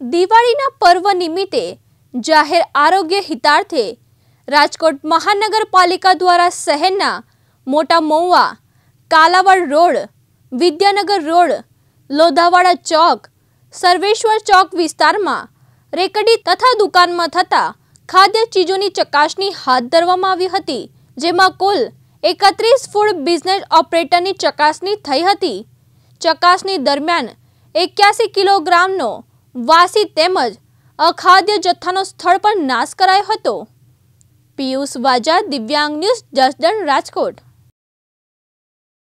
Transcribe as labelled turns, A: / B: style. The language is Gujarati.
A: દિવાળીના પર્વ નિમિત્તે જાહેર આરોગ્ય હિતાર્થે રાજકોટ મહાનગરપાલિકા દ્વારા શહેરના મોટા મૌવા કાલાવાડ રોડ વિદ્યાનગર રોડ લોધાવાડા ચોક સર્વેશ્વર ચોક વિસ્તારમાં રેકડી તથા દુકાનમાં થતા ખાદ્ય ચીજોની ચકાસણી હાથ ધરવામાં આવી હતી જેમાં કુલ એકત્રીસ ફૂડ બિઝનેસ ઓપરેટરની ચકાસણી થઈ હતી ચકાસણી દરમિયાન એક્યાસી કિલોગ્રામનો વાસી તેમજ અખાદ્ય જથ્થાનો સ્થળ પર નાશ કરાયો હતો પિયુષ વાજા દિવ્યાંગ ન્યૂઝ જસદણ રાજકોટ